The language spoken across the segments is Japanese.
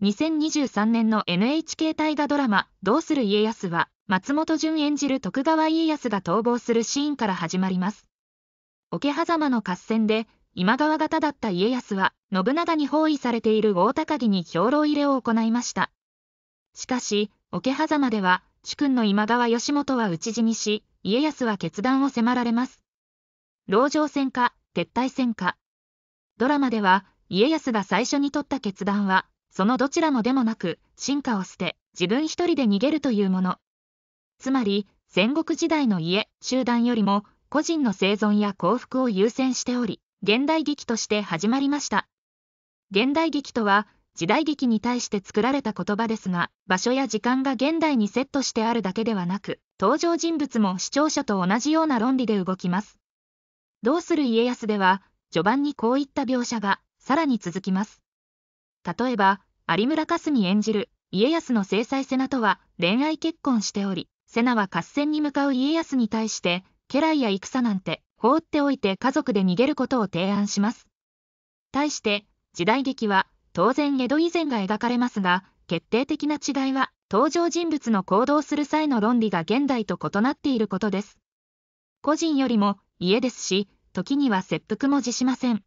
2023年の NHK 大河ドラマ、どうする家康は、松本潤演じる徳川家康が逃亡するシーンから始まります。桶狭間の合戦で、今川方だった家康は、信長に包囲されている大高木に兵糧入れを行いました。しかし、桶狭間では、主君の今川義元は討ち死にし、家康は決断を迫られます。籠城戦か、撤退戦か。ドラマでは、家康が最初に取った決断は、そのどちらもでもなく、進化を捨て、自分一人で逃げるというもの。つまり、戦国時代の家、集団よりも、個人の生存や幸福を優先しており、現代劇として始まりました。現代劇とは、時代劇に対して作られた言葉ですが、場所や時間が現代にセットしてあるだけではなく、登場人物も視聴者と同じような論理で動きます。どうする家康では、序盤にこういった描写が、さらに続きます。例えば、有村架純演じる家康の正妻瀬名とは恋愛結婚しており、瀬名は合戦に向かう家康に対して、家来や戦なんて放っておいて家族で逃げることを提案します。対して、時代劇は当然江戸以前が描かれますが、決定的な違いは登場人物の行動する際の論理が現代と異なっていることです。個人よりも家ですし、時には切腹も辞しません。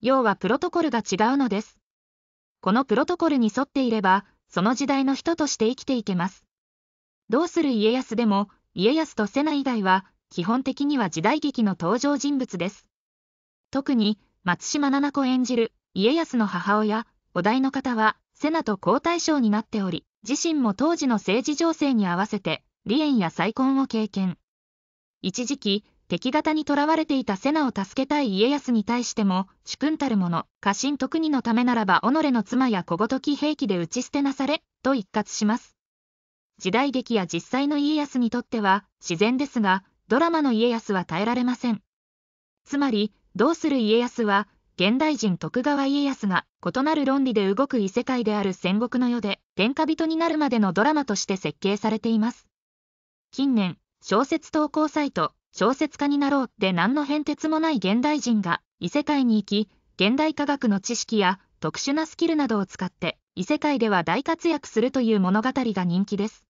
要はプロトコルが違うのです。このプロトコルに沿っていれば、その時代の人として生きていけます。どうする家康でも、家康と瀬名以外は、基本的には時代劇の登場人物です。特に、松島菜々子演じる家康の母親、お題の方は、瀬名と皇太子になっており、自身も当時の政治情勢に合わせて、離縁や再婚を経験。一時期、敵方に囚われていた瀬名を助けたい家康に対しても、主君たる者、家臣徳にのためならば己の妻や小ごとき兵器で打ち捨てなされ、と一括します。時代劇や実際の家康にとっては、自然ですが、ドラマの家康は耐えられません。つまり、どうする家康は、現代人徳川家康が異なる論理で動く異世界である戦国の世で天下人になるまでのドラマとして設計されています。近年、小説投稿サイト、小説家になろうって何の変哲もない現代人が異世界に行き、現代科学の知識や特殊なスキルなどを使って異世界では大活躍するという物語が人気です。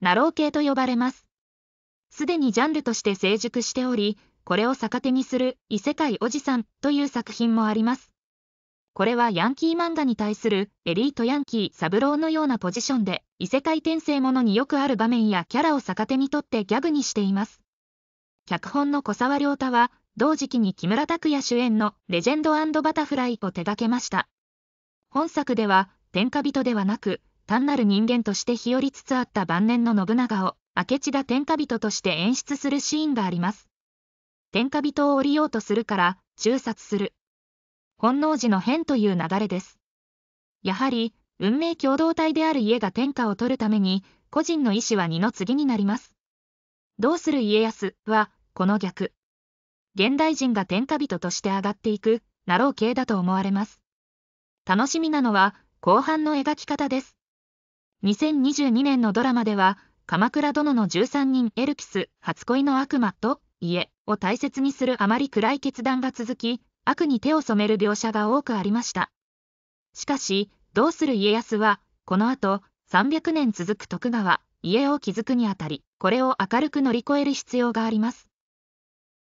ナロー系と呼ばれます。すでにジャンルとして成熟しており、これを逆手にする異世界おじさんという作品もあります。これはヤンキー漫画に対するエリートヤンキーサブローのようなポジションで異世界転生ものによくある場面やキャラを逆手にとってギャグにしています。脚本の小沢亮太は、同時期に木村拓哉主演のレジェンドバタフライを手掛けました。本作では、天下人ではなく、単なる人間として日和つつあった晩年の信長を、明智田天下人として演出するシーンがあります。天下人を降りようとするから、中殺する。本能寺の変という流れです。やはり、運命共同体である家が天下を取るために、個人の意思は二の次になります。どうする家康は、この逆。現代人が天下人として上がっていく、なろう系だと思われます。楽しみなのは、後半の描き方です。2022年のドラマでは、鎌倉殿の13人エルピス、初恋の悪魔と、家を大切にするあまり暗い決断が続き、悪に手を染める描写が多くありました。しかし、どうする家康は、この後、300年続く徳川、家を築くにあたり、これを明るく乗り越える必要があります。